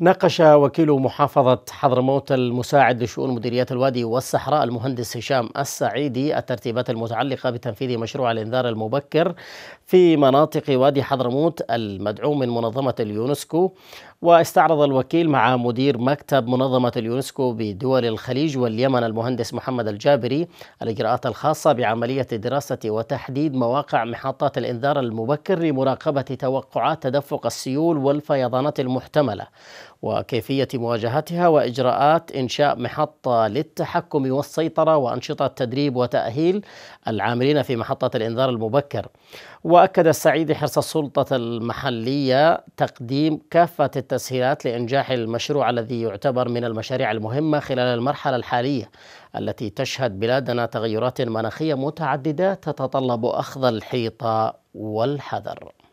ناقش وكيل محافظة حضرموت المساعد لشؤون مديريات الوادي والصحراء المهندس هشام السعيدي الترتيبات المتعلقة بتنفيذ مشروع الإنذار المبكر في مناطق وادي حضرموت المدعوم من منظمة اليونسكو واستعرض الوكيل مع مدير مكتب منظمة اليونسكو بدول الخليج واليمن المهندس محمد الجابري الإجراءات الخاصة بعملية دراسة وتحديد مواقع محطات الإنذار المبكر لمراقبة توقعات تدفق السيول والفيضانات المحتملة وكيفية مواجهتها وإجراءات إنشاء محطة للتحكم والسيطرة وأنشطة تدريب وتأهيل العاملين في محطة الإنذار المبكر وأكد السعيد حرص السلطة المحلية تقديم كافة التسهيلات لإنجاح المشروع الذي يعتبر من المشاريع المهمة خلال المرحلة الحالية التي تشهد بلادنا تغيرات مناخية متعددة تتطلب أخذ الحيطة والحذر